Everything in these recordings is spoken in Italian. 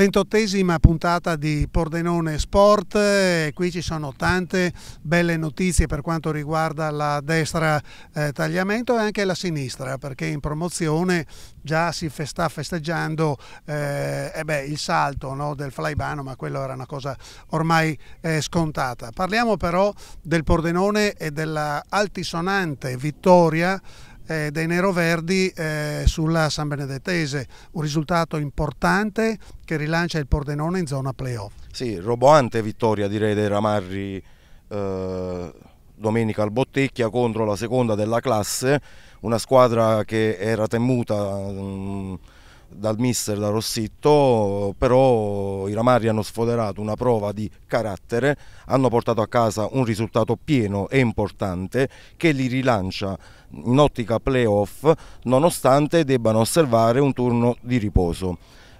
Ventottesima puntata di Pordenone Sport, qui ci sono tante belle notizie per quanto riguarda la destra eh, tagliamento e anche la sinistra perché in promozione già si sta festeggiando eh, eh beh, il salto no, del Flaibano ma quello era una cosa ormai eh, scontata. Parliamo però del Pordenone e della altisonante vittoria eh, dei neroverdi eh, sulla San Benedettese, un risultato importante che rilancia il Pordenone in zona playoff. Sì, roboante vittoria direi dei Ramarri eh, domenica al Bottecchia contro la seconda della classe, una squadra che era temuta... Mh, mm, dal mister, da Rossitto, però i Ramari hanno sfoderato una prova di carattere, hanno portato a casa un risultato pieno e importante che li rilancia in ottica playoff nonostante debbano osservare un turno di riposo.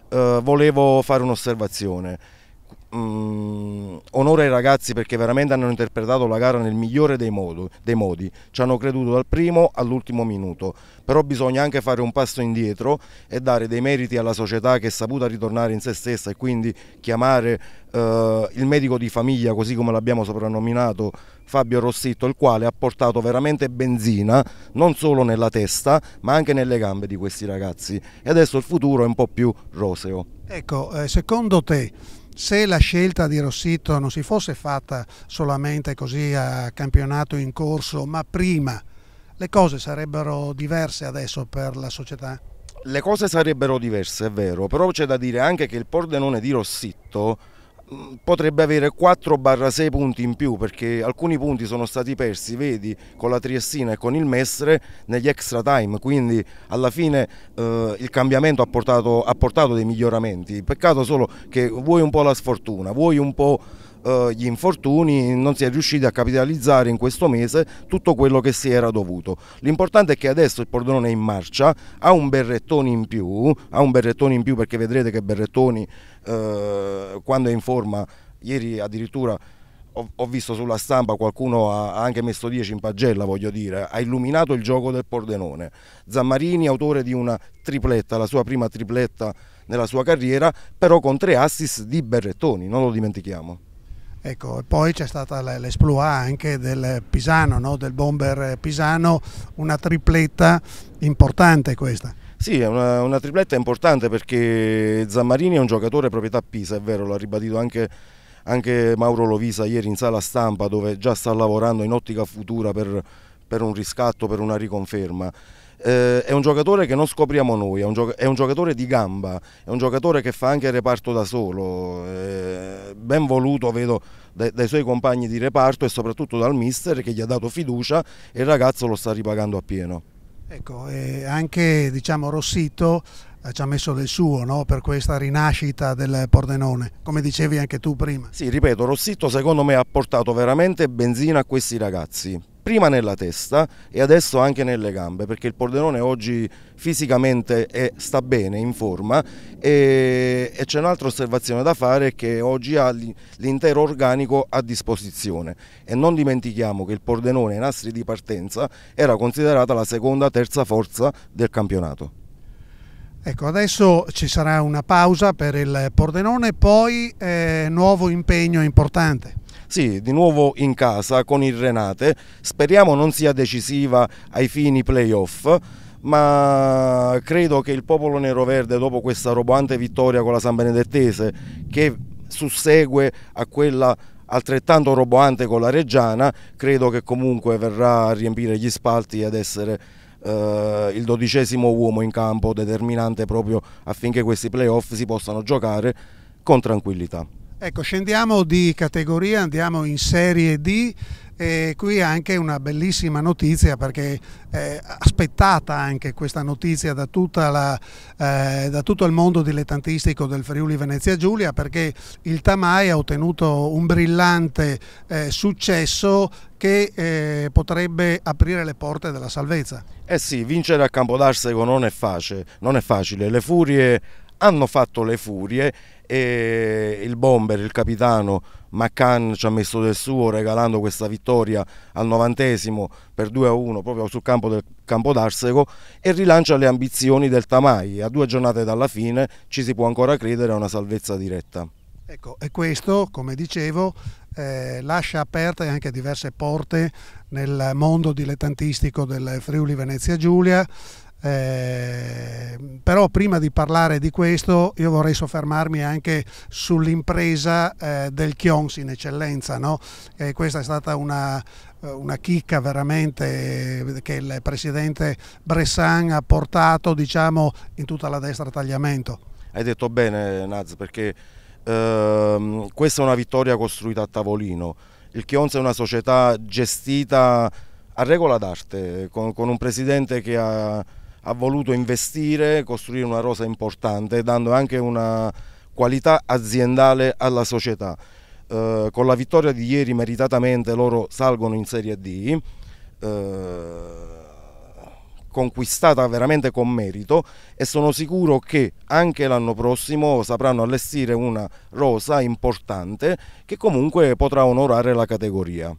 Eh, volevo fare un'osservazione. Mm, onore ai ragazzi perché veramente hanno interpretato la gara nel migliore dei, modo, dei modi, ci hanno creduto dal primo all'ultimo minuto, però bisogna anche fare un passo indietro e dare dei meriti alla società che è saputa ritornare in se stessa e quindi chiamare eh, il medico di famiglia, così come l'abbiamo soprannominato Fabio Rossitto, il quale ha portato veramente benzina non solo nella testa ma anche nelle gambe di questi ragazzi e adesso il futuro è un po' più roseo. Ecco, eh, secondo te se la scelta di Rossito non si fosse fatta solamente così a campionato in corso, ma prima, le cose sarebbero diverse adesso per la società? Le cose sarebbero diverse, è vero, però c'è da dire anche che il Pordenone di Rossitto Mm, potrebbe avere 4-6 punti in più perché alcuni punti sono stati persi, vedi, con la Triestina e con il Mestre negli extra time, quindi alla fine eh, il cambiamento ha portato, ha portato dei miglioramenti, peccato solo che vuoi un po' la sfortuna, vuoi un po' Eh, gli infortuni, non si è riusciti a capitalizzare in questo mese tutto quello che si era dovuto. L'importante è che adesso il Pordenone è in marcia, ha un berrettone in più, ha un berrettoni in più perché vedrete che Berrettoni eh, quando è in forma, ieri addirittura ho, visto sulla stampa qualcuno ha, anche messo 10 in pagella, voglio dire, ha illuminato il gioco del Pordenone. Zammarini, autore di una tripletta, la sua prima tripletta nella sua carriera, però con tre assist di Berrettoni, non lo dimentichiamo. Ecco, poi c'è stata l'esploa anche del Pisano, no? del bomber eh, Pisano, una tripletta importante questa. Sì, è una, una, tripletta importante perché Zammarini è un giocatore proprietà Pisa, è vero, l'ha ribadito anche, anche, Mauro Lovisa ieri in sala stampa dove già sta lavorando in ottica futura per, per un riscatto, per una riconferma eh, è un giocatore che non scopriamo noi, è un, è un, giocatore di gamba, è un giocatore che fa anche reparto da solo, eh, ben voluto vedo dai, dai, suoi compagni di reparto e soprattutto dal mister che gli ha dato fiducia e il ragazzo lo sta ripagando appieno. Ecco, e anche diciamo, Rossito eh, ci ha messo del suo no? per questa rinascita del Pordenone, come dicevi anche tu prima. Sì, ripeto, Rossito secondo me ha portato veramente benzina a questi ragazzi, prima nella testa e adesso anche nelle gambe, perché il Pordenone oggi fisicamente è, sta bene, in forma e, e c'è un'altra osservazione da fare che oggi ha l'intero organico a disposizione e non dimentichiamo che il Pordenone ai nastri di partenza era considerata la seconda terza forza del campionato. Ecco, adesso ci sarà una pausa per il Pordenone, poi eh, nuovo impegno importante. Sì, di nuovo in casa con il Renate, speriamo non sia decisiva ai fini playoff ma credo che il popolo nero-verde dopo questa roboante vittoria con la San Benedettese che sussegue a quella altrettanto roboante con la Reggiana credo che comunque verrà a riempire gli spalti ed essere eh, il dodicesimo uomo in campo determinante proprio affinché questi playoff si possano giocare con tranquillità. Ecco, scendiamo di categoria, andiamo in Serie D. E qui anche una bellissima notizia perché eh, aspettata anche questa notizia da, la, eh, da, tutto il mondo dilettantistico del Friuli Venezia Giulia perché il Tamai ha ottenuto un brillante eh, successo che eh, potrebbe aprire le porte della salvezza. Eh sì, vincere a Campodarsego non non è facile. le furie hanno fatto le furie e il bomber, il capitano McCann ci ha messo del suo regalando questa vittoria al novantesimo per 2-1 a proprio sul campo del campo d'Arseco e rilancia le ambizioni del Tamai. A due giornate dalla fine ci si può ancora credere a una salvezza diretta. Ecco, e questo, come dicevo, eh, lascia aperte anche diverse porte nel mondo dilettantistico del Friuli Venezia Giulia, eh, però prima di parlare di questo io vorrei soffermarmi anche sull'impresa eh, del Chions in eccellenza. No? Eh, questa è stata una, eh, una chicca veramente eh, che il presidente Bressan ha portato diciamo, in tutta la destra tagliamento. Hai detto bene Naz perché ehm, questa è una vittoria costruita a tavolino. Il Chions è una società gestita a regola d'arte con, con un presidente che ha ha voluto investire, costruire una rosa importante, dando anche una qualità aziendale alla società. Eh, con la vittoria di ieri meritatamente loro salgono in Serie D, eh, conquistata veramente con merito e sono sicuro che anche l'anno prossimo sapranno allestire una rosa importante che comunque potrà onorare la categoria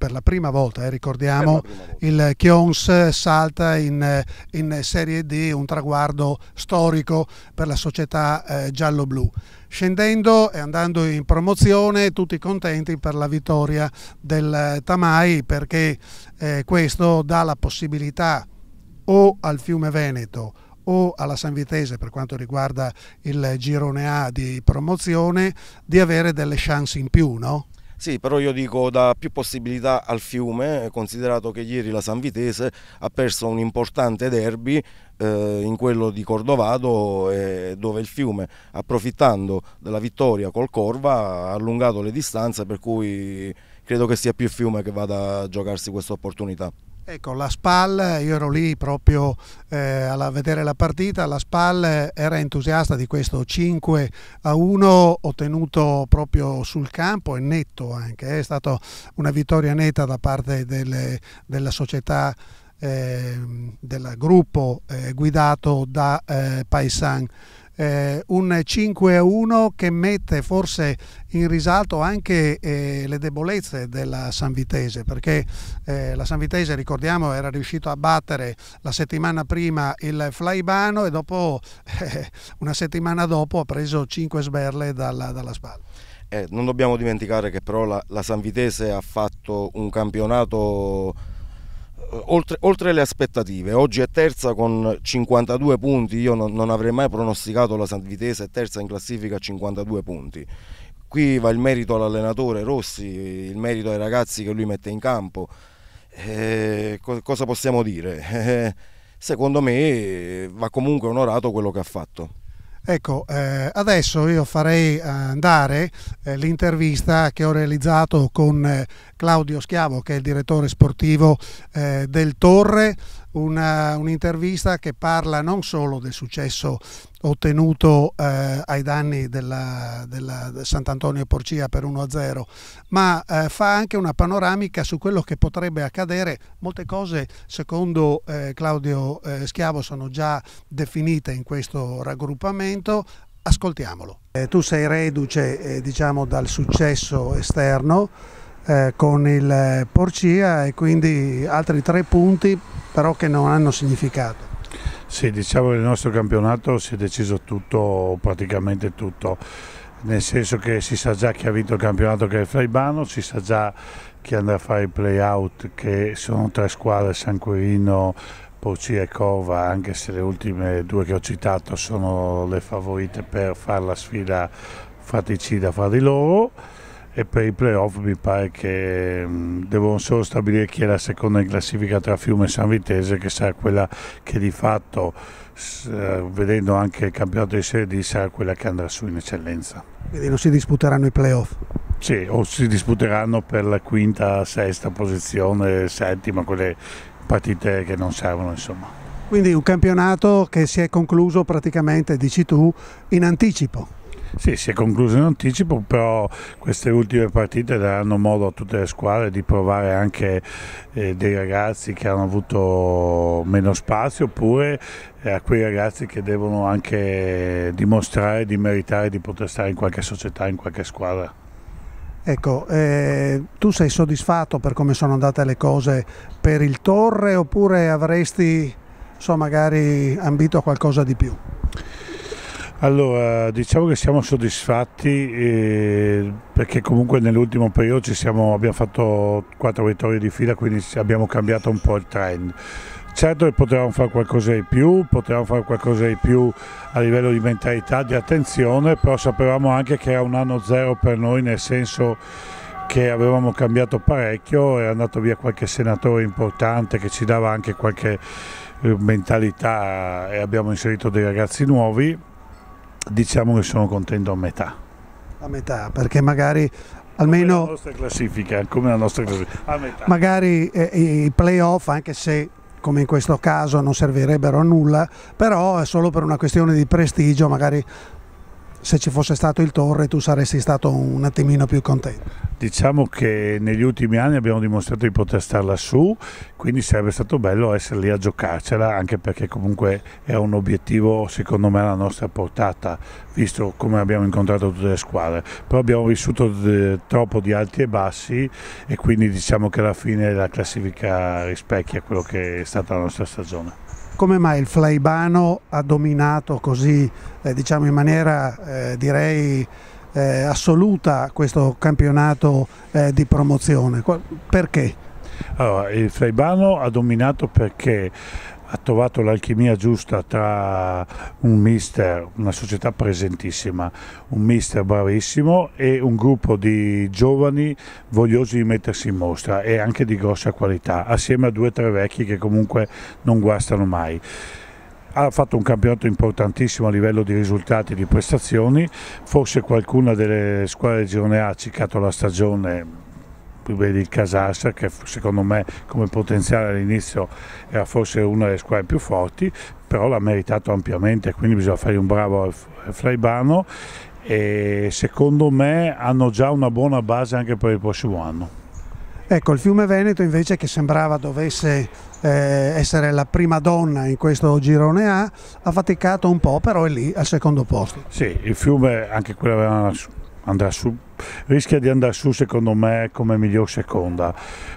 per la prima volta, eh, ricordiamo, prima volta. il Chions salta in, in, Serie D, un traguardo storico per la società eh, giallo-blu. Scendendo e andando in promozione, tutti contenti per la vittoria del eh, Tamai perché eh, questo dà la possibilità o al Fiume Veneto o alla San Vitese per quanto riguarda il girone A di promozione di avere delle chance in più, no? Sì, però io dico da più possibilità al fiume, considerato che ieri la San Vitese ha perso un importante derby eh, in quello di Cordovado eh, dove il fiume, approfittando della vittoria col Corva, ha allungato le distanze per cui credo che sia più il fiume che vada a giocarsi questa opportunità. Ecco, la SPAL, io ero lì proprio eh, a vedere la partita, la SPAL era entusiasta di questo 5 a 1 ottenuto proprio sul campo e netto anche, è stata una vittoria netta da parte delle, della società eh, del gruppo eh, guidato da eh, Paisan eh, un 5 a 1 che mette forse in risalto anche eh, le debolezze della San Vitese perché eh, la Vitese ricordiamo, era riuscita a battere la settimana prima il Flaibano e dopo, eh, una settimana dopo ha preso 5 sberle dalla, dalla spalla. Eh, non dobbiamo dimenticare che però la, la Vitese ha fatto un campionato eh, oltre, oltre, le aspettative, oggi è terza con 52 punti, io non, non avrei mai pronosticato la Sant'Vitese è terza in classifica a 52 punti. Qui va il merito all'allenatore Rossi, il merito ai ragazzi che lui mette in campo. Eh, cosa possiamo dire? Eh, secondo me va comunque onorato quello che ha fatto. Ecco, eh, adesso io farei eh, andare eh, l'intervista che ho realizzato con eh, Claudio Schiavo, che è il direttore sportivo eh, del Torre, un'intervista che parla non solo del successo ottenuto eh, ai danni della, della del Sant'Antonio Porcia per 1-0, ma eh, fa anche una panoramica su quello che potrebbe accadere. Molte cose, secondo eh, Claudio eh, Schiavo, sono già definite in questo raggruppamento. Ascoltiamolo. Eh, tu sei reduce eh, diciamo, dal successo esterno eh, con il eh, Porcia e quindi altri tre punti però che non hanno significato. Sì, diciamo che il nostro campionato si è deciso tutto, praticamente tutto, nel senso che si sa già chi ha vinto il campionato che è il Fraibano, si sa già chi andrà a fare i play-out che sono tre squadre, San Quirino, Porcia e Cova, anche se le ultime due che ho citato sono le favorite per fare la sfida faticida fra di loro e per i playoff mi pare che mm, devono solo stabilire chi è la seconda in classifica tra Fiume e San Vitese che sarà quella che di fatto eh, vedendo anche il campionato di Serie D sarà quella che andrà su in eccellenza. Quindi non si disputeranno i playoff? Sì, o si disputeranno per la quinta, sesta posizione, settima, quelle partite che non servono insomma. Quindi un campionato che si è concluso praticamente, dici tu, in anticipo. Sì, si è conclusa in anticipo, però queste ultime partite daranno modo a tutte le squadre di provare anche eh, dei ragazzi che hanno avuto meno spazio oppure eh, a quei ragazzi che devono anche dimostrare di meritare di poter stare in qualche società, in qualche squadra. Ecco, eh, tu sei soddisfatto per come sono andate le cose per il Torre oppure avresti so, magari ambito a qualcosa di più? Allora, diciamo che siamo soddisfatti eh, perché comunque nell'ultimo periodo siamo, abbiamo fatto quattro vittorie di fila, quindi abbiamo cambiato un po' il trend. Certo che potevamo fare qualcosa di più, potevamo fare qualcosa di più a livello di mentalità, di attenzione, però sapevamo anche che era un anno zero per noi, nel senso che avevamo cambiato parecchio, è andato via qualche senatore importante che ci dava anche qualche eh, mentalità e abbiamo inserito dei ragazzi nuovi diciamo che sono contento a metà. A metà, perché magari almeno... Come la nostra classifica, come la nostra classifica, a metà. Magari eh, i playoff, anche se come in questo caso non servirebbero a nulla, però è solo per una questione di prestigio, magari se ci fosse stato il Torre tu saresti stato un attimino più contento. Diciamo che negli ultimi anni abbiamo dimostrato di poter star lassù, quindi sarebbe stato bello essere lì a giocarcela, anche perché comunque è un obiettivo secondo me alla nostra portata, visto come abbiamo incontrato tutte le squadre. Però abbiamo vissuto troppo di alti e bassi e quindi diciamo che alla fine la classifica rispecchia quello che è stata la nostra stagione come mai il flaibano ha dominato così, eh, diciamo in maniera eh, direi eh, assoluta questo campionato eh, di promozione? Perché? Allora, il flaibano ha dominato perché ha trovato l'alchimia giusta tra un mister, una società presentissima, un mister bravissimo e un gruppo di giovani vogliosi di mettersi in mostra e anche di grossa qualità, assieme a due o tre vecchi che comunque non guastano mai ha fatto un campionato importantissimo a livello di risultati e di prestazioni, forse qualcuna delle squadre di Girone A ha ciccato la stagione qui vedi il Casastra che secondo me come potenziale all'inizio era forse una delle squadre più forti, però l'ha meritato ampiamente, quindi bisogna fare un bravo Flaibano e secondo me hanno già una buona base anche per il prossimo anno. Ecco, il fiume Veneto invece che sembrava dovesse eh, essere la prima donna in questo girone A, ha faticato un po', però è lì al secondo posto. Sì, il fiume anche quello andrà su rischia di andare su secondo me come miglior seconda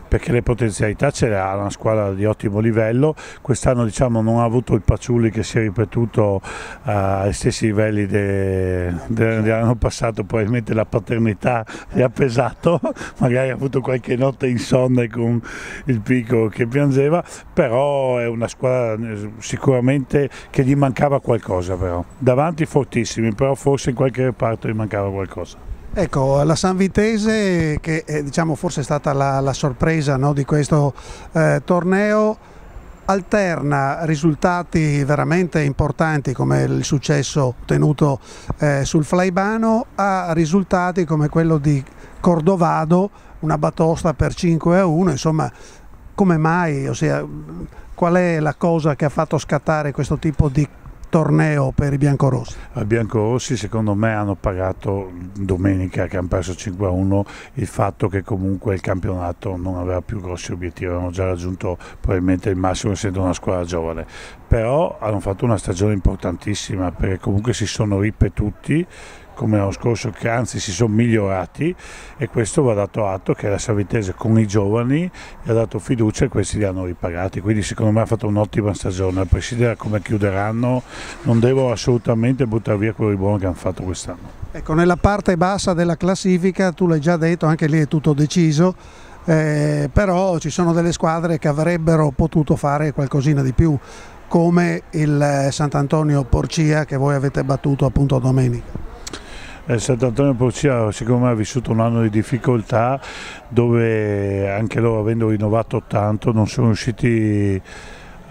perché le potenzialità ce le ha, una squadra di ottimo livello, quest'anno diciamo non ha avuto il Paciulli che si è ripetuto eh, ai stessi livelli dell'anno passato, probabilmente la paternità gli ha pesato, magari ha avuto qualche notte insonne con il piccolo che piangeva, però è una squadra eh, sicuramente che gli mancava qualcosa però, davanti fortissimi, però forse in qualche reparto gli mancava qualcosa. Ecco, la San Vitese che è, diciamo forse è stata la, la sorpresa no, di questo eh, torneo alterna risultati veramente importanti come il successo ottenuto eh, sul Flaibano a risultati come quello di Cordovado, una batosta per 5 a 1, insomma come mai, ossia, qual è la cosa che ha fatto scattare questo tipo di torneo per i biancorossi? I biancorossi secondo me hanno pagato domenica che hanno perso 5-1 il fatto che comunque il campionato non aveva più grossi obiettivi, avevano già raggiunto probabilmente il massimo essendo una squadra giovane, però hanno fatto una stagione importantissima perché comunque si sono ripetuti come l'anno scorso che anzi si sono migliorati e questo va dato atto che la Savitese con i giovani gli ha dato fiducia e questi li hanno ripagati quindi secondo me ha fatto un'ottima stagione a prescindere da come chiuderanno non devo assolutamente buttare via quello di buono che hanno fatto quest'anno Ecco, nella parte bassa della classifica tu l'hai già detto, anche lì è tutto deciso eh, però ci sono delle squadre che avrebbero potuto fare qualcosina di più come il Sant'Antonio Porcia che voi avete battuto appunto domenica eh, Sant'Antonio Porcia secondo me ha vissuto un anno di difficoltà dove anche loro avendo rinnovato tanto non sono riusciti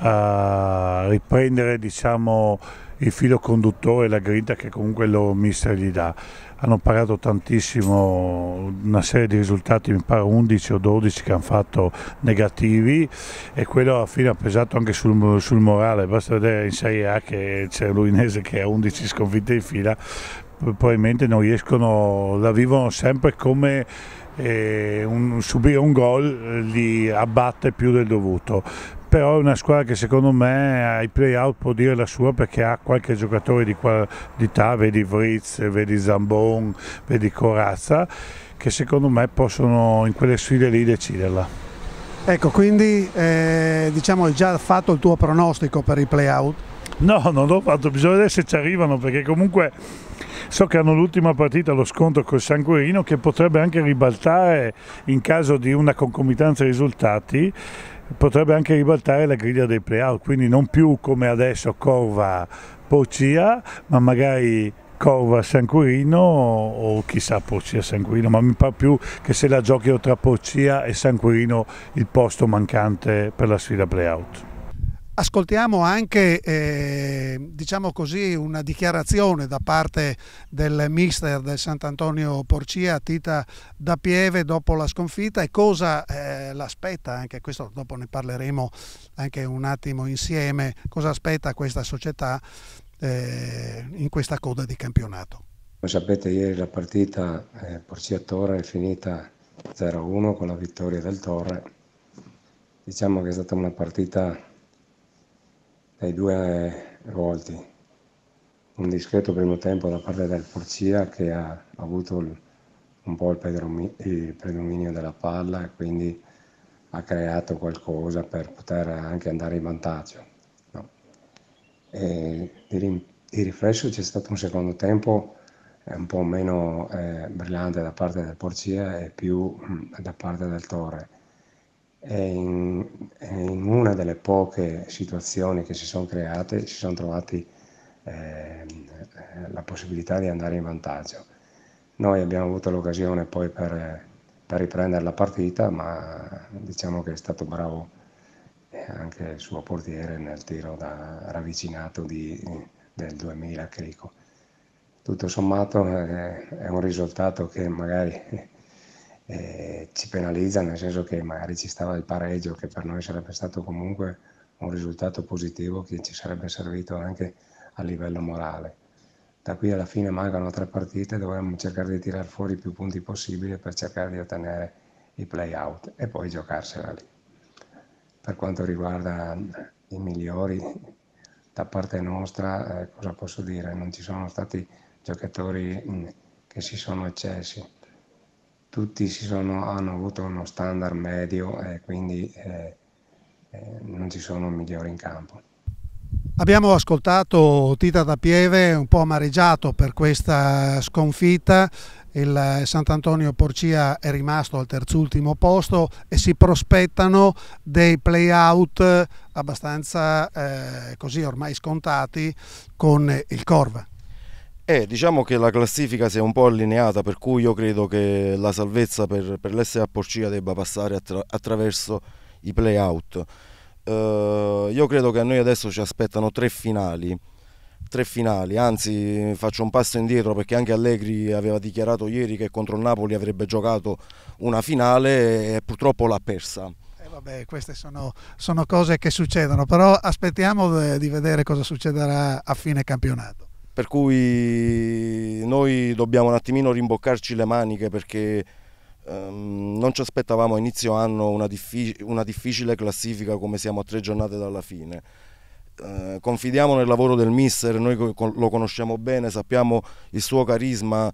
a riprendere diciamo, il filo conduttore, e la grinta che comunque il loro mister gli dà. Hanno pagato tantissimo, una serie di risultati, mi pare 11 o 12 che hanno fatto negativi e quello alla fine ha pesato anche sul, sul morale, basta vedere in Serie A che c'è l'Uinese che ha 11 sconfitte in fila, probabilmente non riescono, la vivono sempre come eh, un, subire un gol eh, li abbatte più del dovuto. Però è una squadra che secondo me ai play-out può dire la sua perché ha qualche giocatore di qualità, vedi Vritz, vedi Zambon, vedi Corazza, che secondo me possono in quelle sfide lì deciderla. Ecco, quindi eh, diciamo hai già fatto il tuo pronostico per i play-out? No, non l'ho fatto, bisogna vedere se ci arrivano perché comunque so che hanno l'ultima partita, lo scontro col San Quirino che potrebbe anche ribaltare in caso di una concomitanza risultati potrebbe anche ribaltare la griglia dei playout, quindi non più come adesso Corva Porcia, ma magari Corva San Quirino o chissà Porcia San Quirino, ma mi pare più che se la giochino tra Porcia e San Quirino il posto mancante per la sfida playout. Ascoltiamo anche eh, diciamo così, una dichiarazione da parte del mister del Sant'Antonio Porcia, Tita da Pieve, dopo la sconfitta e cosa eh, l'aspetta, anche questo dopo ne parleremo anche un attimo insieme, cosa aspetta questa società eh, in questa coda di campionato. Come sapete ieri la partita eh, Porcia-Torre è finita 0-1 con la vittoria del Torre, diciamo che è stata una partita dai due volti. Un discreto primo tempo da parte del Forcia che ha avuto un po' il predominio della palla e quindi ha creato qualcosa per poter anche andare in vantaggio. No. di, riflesso c'è stato un secondo tempo eh, un po' meno eh, brillante da parte del Porcia e più mm, da parte del Torre è in, è in, una delle poche situazioni che si sono create, si sono trovati eh, la possibilità di andare in vantaggio. Noi abbiamo avuto l'occasione poi per, per riprendere la partita, ma diciamo che è stato bravo eh, anche il suo portiere nel tiro da ravvicinato di, del 2000 Crico. Tutto sommato eh, è un risultato che magari eh, ci penalizza nel senso che magari ci stava il pareggio che per noi sarebbe stato comunque un risultato positivo che ci sarebbe servito anche a livello morale. Da qui alla fine mancano tre partite, dovremmo cercare di tirar fuori più punti possibile per cercare di ottenere i play-out e poi giocarsela lì. Per quanto riguarda i migliori, da parte nostra, eh, cosa posso dire? Non ci sono stati giocatori mh, mm, che si sono eccessi tutti sono, hanno avuto uno standard medio e quindi eh, eh, non ci sono migliori in campo. Abbiamo ascoltato Tita da Pieve un po' amareggiato per questa sconfitta, il Sant'Antonio Porcia è rimasto al terzultimo posto e si prospettano dei play-out abbastanza eh, così ormai scontati con il Corva. Eh, diciamo che la classifica si è un po' allineata, per cui io credo che la salvezza per, per l'SA Porcia debba passare attra attraverso i play-out. Uh, io credo che a noi adesso ci aspettano tre finali, tre finali, anzi faccio un passo indietro perché anche Allegri aveva dichiarato ieri che contro il Napoli avrebbe giocato una finale e purtroppo l'ha persa. Eh, vabbè, queste sono, sono cose che succedono, però aspettiamo eh, di vedere cosa succederà a fine campionato per cui noi dobbiamo un attimino rimboccarci le maniche perché ehm, non ci aspettavamo a inizio anno una, diffic una, difficile classifica come siamo a tre giornate dalla fine. Eh, confidiamo nel lavoro del mister, noi lo conosciamo bene, sappiamo il suo carisma,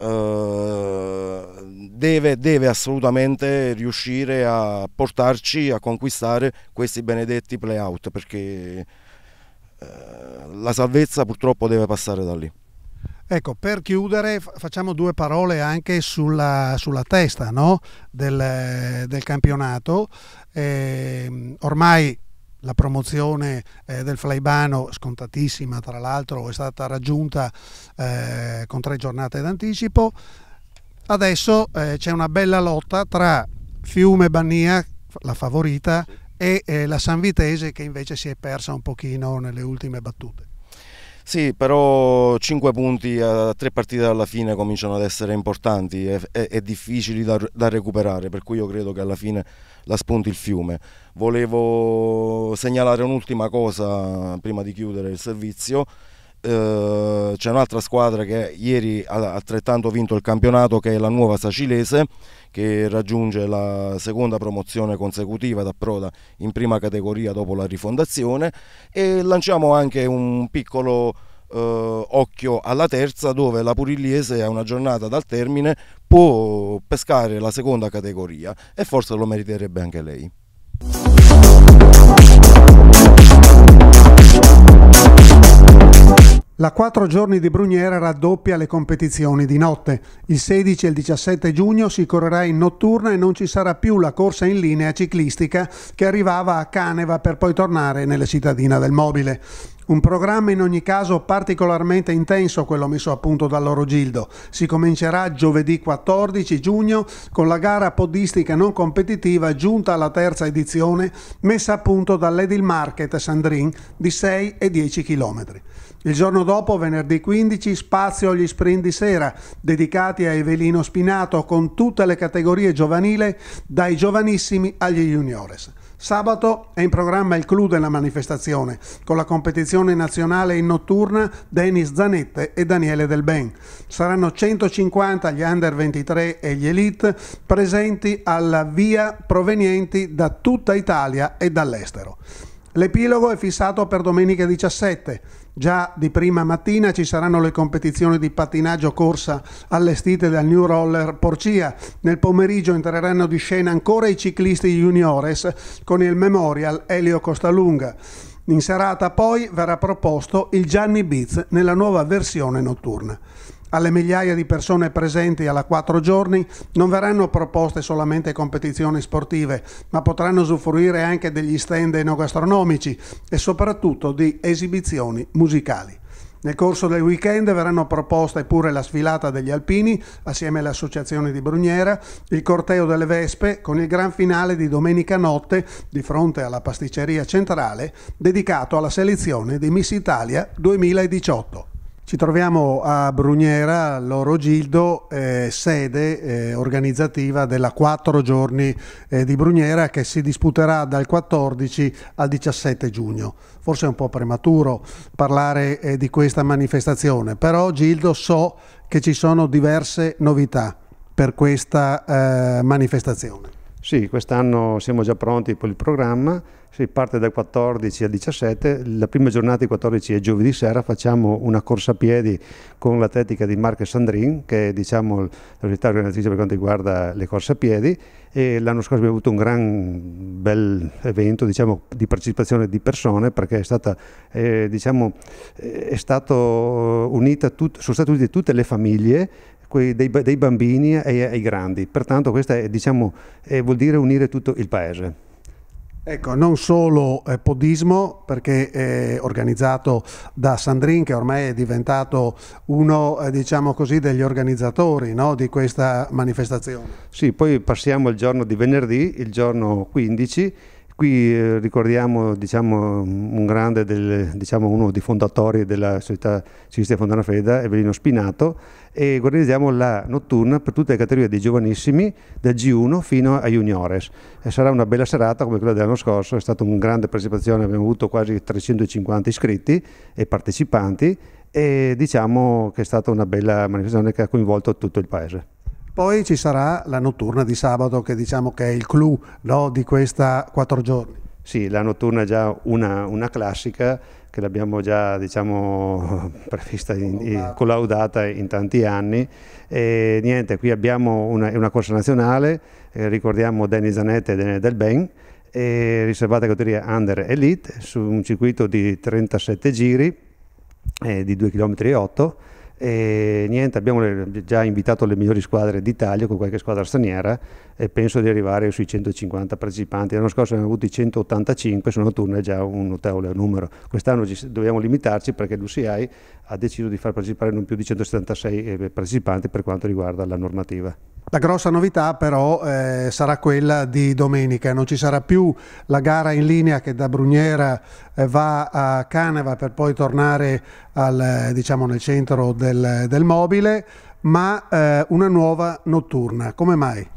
eh, deve, deve assolutamente riuscire a portarci a conquistare questi benedetti playout perché... Eh, la salvezza purtroppo deve passare da lì. Ecco, per chiudere facciamo due parole anche sulla, sulla testa no? del, del, campionato. Eh, ormai la promozione eh, del Flaibano, scontatissima tra l'altro, è stata raggiunta eh, con tre giornate d'anticipo. Adesso eh, c'è una bella lotta tra Fiume e Bannia, la favorita, e eh, la San Vitese che invece si è persa un pochino nelle ultime battute. Sì, però 5 punti a 3 partite alla fine cominciano ad essere importanti e, e, e difficili da, da, recuperare, per cui io credo che alla fine la spunti il fiume. Volevo segnalare un'ultima cosa prima di chiudere il servizio eh, c'è un'altra squadra che ieri ha altrettanto vinto il campionato che è la nuova Sacilese che raggiunge la seconda promozione consecutiva da Proda in prima categoria dopo la rifondazione e lanciamo anche un piccolo eh, occhio alla terza dove la Purigliese a una giornata dal termine può pescare la seconda categoria e forse lo meriterebbe anche lei. La quattro giorni di Bruniera raddoppia le competizioni di notte. Il 16 e il 17 giugno si correrà in notturna e non ci sarà più la corsa in linea ciclistica che arrivava a Caneva per poi tornare nelle cittadine del mobile. Un programma in ogni caso particolarmente intenso quello messo a punto dall'Orogildo. Si comincerà giovedì 14 giugno con la gara podistica non competitiva giunta alla terza edizione messa a punto dall'Edil Market Sandrin di 6 e 10 km. Il giorno dopo, venerdì 15, spazio agli sprint di sera dedicati a Evelino Spinato con tutte le categorie giovanile dai giovanissimi agli juniores. Sabato è in programma il clou della manifestazione, con la competizione nazionale in notturna Denis Zanette e Daniele Del Ben. Saranno 150 gli under 23 e gli elite presenti alla via provenienti da tutta Italia e dall'estero. L'epilogo è fissato per domenica 17. Già di prima mattina ci saranno le competizioni di pattinaggio corsa allestite dal New Roller Porcia. Nel pomeriggio entreranno di scena ancora i ciclisti juniores con il Memorial Elio Costalunga. In serata poi verrà proposto il Gianni Biz nella nuova versione notturna alle migliaia di persone presenti alla quattro giorni non verranno proposte solamente competizioni sportive, ma potranno usufruire anche degli stand enogastronomici e soprattutto di esibizioni musicali. Nel corso del weekend verranno proposte pure la sfilata degli alpini assieme all'associazione di Brugnera, il corteo delle Vespe con il gran finale di domenica notte di fronte alla pasticceria centrale dedicato alla selezione di Miss Italia 2018. Ci troviamo a Brugnera, l'Orogildo, eh, sede eh, organizzativa della Quattro giorni eh, di Brugnera che si disputerà dal 14 al 17 giugno. Forse è un po' prematuro parlare eh, di questa manifestazione, però Gildo so che ci sono diverse novità per questa eh, manifestazione. Sì, quest'anno siamo già pronti per il programma, si parte dal 14 al 17, la prima giornata il 14 è giovedì sera, facciamo una corsa a piedi con l'atletica di Marco Sandrin, che è diciamo, l'autorità organizzatrice per quanto riguarda le corse a piedi, e l'anno scorso abbiamo avuto un gran bel evento diciamo, di partecipazione di persone perché è stata, eh, diciamo, eh, è unita tut- sono state unite tutte le famiglie quei, dei, dei, bambini e ai, grandi. Pertanto questo è, diciamo, è, vuol dire unire tutto il paese. Ecco, non solo eh, podismo, perché è organizzato da Sandrin, che ormai è diventato uno, eh, diciamo così, degli organizzatori no, di questa manifestazione. Sì, poi passiamo al giorno di venerdì, il giorno 15, Qui eh, ricordiamo diciamo, un grande del, diciamo, uno dei fondatori della società Sistema Fontana Fredda, Evelino Spinato, e organizziamo la notturna per tutte le categorie di giovanissimi da G1 fino a juniores. E sarà una bella serata come quella dell'anno scorso, è stata una grande partecipazione, abbiamo avuto quasi 350 iscritti e partecipanti e diciamo che è stata una bella manifestazione che ha coinvolto tutto il paese. Poi ci sarà la notturna di sabato che diciamo che è il clou no, di questa quattro giorni. Sì, la notturna è già una, una classica che l'abbiamo già diciamo, prevista, collaudata. collaudata in tanti anni. E, niente, qui abbiamo una, una corsa nazionale, eh, ricordiamo Denis Zanette e Del Ben, e riservata categoria Under Elite su un circuito di 37 giri eh, di 2,8 km e niente, abbiamo già invitato le migliori squadre d'Italia con qualche squadra straniera e penso di arrivare sui 150 partecipanti. L'anno scorso abbiamo avuto i 185, se non turno è già un notevole numero. Quest'anno dobbiamo limitarci perché l'UCI ha deciso di far partecipare non più di 176 eh, partecipanti per quanto riguarda la normativa. La grossa novità però eh, sarà quella di domenica, non ci sarà più la gara in linea che da Brugnera eh, va a Caneva per poi tornare al, eh, diciamo, nel centro del, del mobile, ma eh, una nuova notturna. Come mai?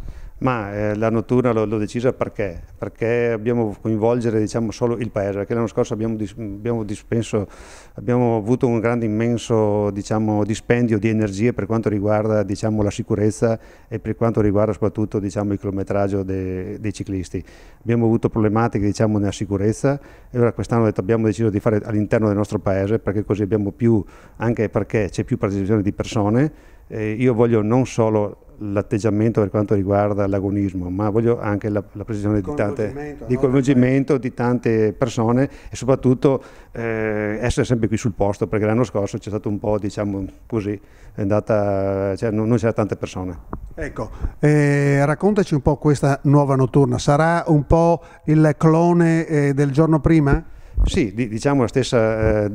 Ma eh, la notturna l'ho, decisa perché? Perché abbiamo coinvolgere diciamo, solo il paese, perché l'anno scorso abbiamo, dis abbiamo, dispenso, abbiamo avuto un grande immenso diciamo, dispendio di energie per quanto riguarda diciamo, la sicurezza e per quanto riguarda soprattutto diciamo, il chilometraggio de dei ciclisti. Abbiamo avuto problematiche diciamo, nella sicurezza e ora quest'anno abbiamo deciso di fare all'interno del nostro paese perché così abbiamo più, anche perché c'è più partecipazione di persone eh, io voglio non solo l'atteggiamento per quanto riguarda l'agonismo, ma voglio anche la, la precisione di tante, di coinvolgimento no? di tante persone e soprattutto eh, essere sempre qui sul posto, perché l'anno scorso c'è stato un po', diciamo così, andata, cioè, non, non c'erano tante persone. Ecco, eh, raccontaci un po' questa nuova notturna, sarà un po' il clone eh, del giorno prima? Sì, diciamo la stessa, eh,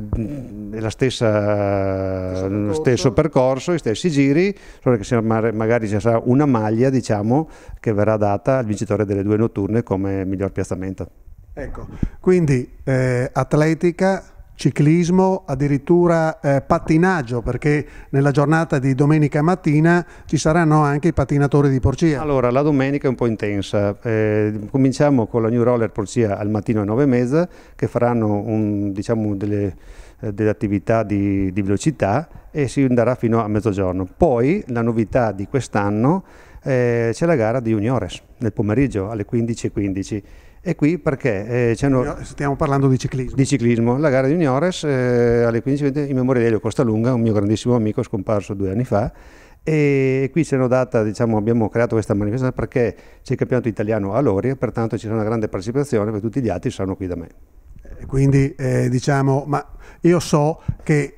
la stessa, lo stesso percorso, gli stessi giri, solo che magari ci sarà una maglia diciamo, che verrà data al vincitore delle due notturne come miglior piazzamento. Ecco, quindi eh, atletica, ciclismo, addirittura eh, pattinaggio, perché nella giornata di domenica mattina ci saranno anche i pattinatori di Porcia. Allora, la domenica è un po' intensa. Eh, cominciamo con la New Roller Porcia al mattino alle 9.30, che faranno un, diciamo, delle, eh, delle, attività di, di velocità e si andrà fino a mezzogiorno. Poi la novità di quest'anno eh, c'è la gara di juniores nel pomeriggio alle 15.15. .15. E qui perché eh, Stiamo parlando di ciclismo. Di ciclismo. La gara di Uniores eh, alle 15.20 in memoria di Elio Costalunga, un mio grandissimo amico scomparso due anni fa. E qui ce l'ho data, diciamo, abbiamo creato questa manifestazione perché c'è il campionato italiano a Lori e pertanto ci sarà una grande partecipazione perché tutti gli altri saranno qui da me. Eh, quindi eh, diciamo, ma io so che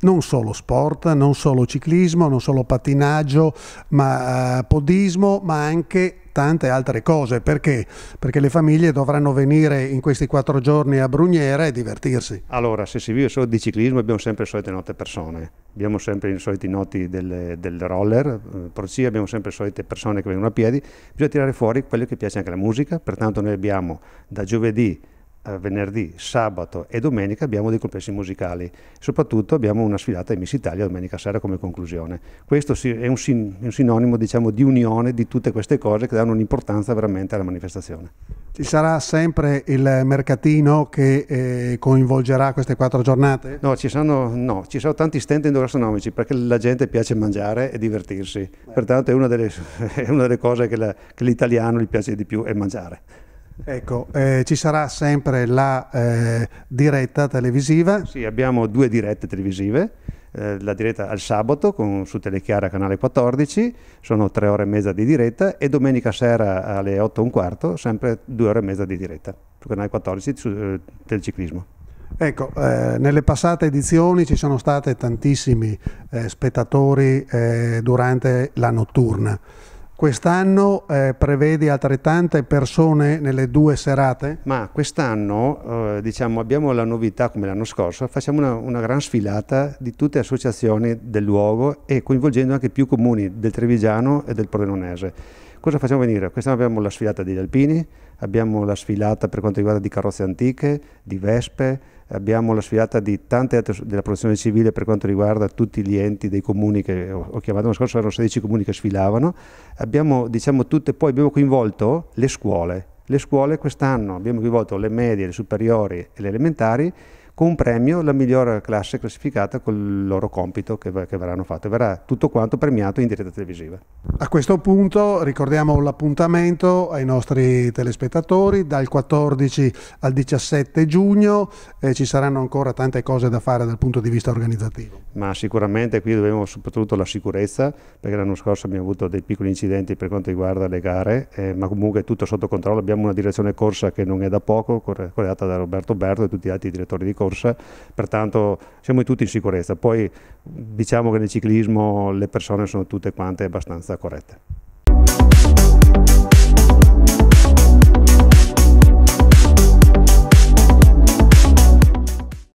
non solo sport, non solo ciclismo, non solo pattinaggio, ma eh, podismo, ma anche tante altre cose. Perché? Perché le famiglie dovranno venire in questi quattro giorni a Brugnera e divertirsi. Allora, se si vive solo di ciclismo abbiamo sempre le solite note persone, abbiamo sempre i soliti noti del, del roller, eh, abbiamo sempre le solite persone che vengono a piedi, bisogna tirare fuori quello che piace anche la musica, pertanto noi abbiamo da giovedì eh, venerdì, sabato e domenica abbiamo dei complessi musicali. Soprattutto abbiamo una sfilata in Miss Italia domenica sera come conclusione. Questo è un, sinonimo diciamo, di unione di tutte queste cose che danno un'importanza veramente alla manifestazione. Ci sarà sempre il mercatino che eh, coinvolgerà queste quattro giornate? No ci, sono, no, ci sono tanti stand endogastronomici perché la gente piace mangiare e divertirsi. Beh. Pertanto è una, delle, è una delle, cose che, che l'italiano gli piace di più è mangiare. Ecco, eh, ci sarà sempre la eh, diretta televisiva? Sì, abbiamo due dirette televisive, eh, la diretta al sabato con, su Telechiara Canale 14, sono tre ore e mezza di diretta e domenica sera alle 8 e un quarto, sempre due ore e mezza di diretta su Canale 14 su, eh, Telciclismo. Ecco, eh, nelle passate edizioni ci sono stati tantissimi eh, spettatori eh, durante la notturna. Quest'anno eh, prevede altrettante persone nelle due serate? Ma quest'anno eh, diciamo, abbiamo la novità come l'anno scorso, facciamo una, una, gran sfilata di tutte le associazioni del luogo e coinvolgendo anche più comuni del Trevigiano e del Pordenonese. Cosa facciamo venire? Quest'anno abbiamo la sfilata degli alpini, abbiamo la sfilata per quanto riguarda di carrozze antiche, di vespe, abbiamo la sfilata di tante altre della protezione civile per quanto riguarda tutti gli enti dei comuni che ho chiamato l'anno scorso, erano 16 comuni che sfilavano, abbiamo diciamo tutte, poi abbiamo coinvolto le scuole, le scuole quest'anno abbiamo coinvolto le medie, le superiori e le elementari con premio la migliore classe classificata con il loro compito che, che verranno fatte. Verrà tutto quanto premiato in diretta televisiva. A questo punto ricordiamo l'appuntamento ai nostri telespettatori dal 14 al 17 giugno eh, ci saranno ancora tante cose da fare dal punto di vista organizzativo. Ma sicuramente qui dobbiamo soprattutto la sicurezza perché l'anno scorso abbiamo avuto dei piccoli incidenti per quanto riguarda le gare eh, ma comunque è tutto sotto controllo, abbiamo una direzione corsa che non è da poco, corre- da Roberto Berto e tutti gli altri direttori di corsa corsa, pertanto siamo tutti in sicurezza. Poi diciamo che nel ciclismo le persone sono tutte quante abbastanza corrette.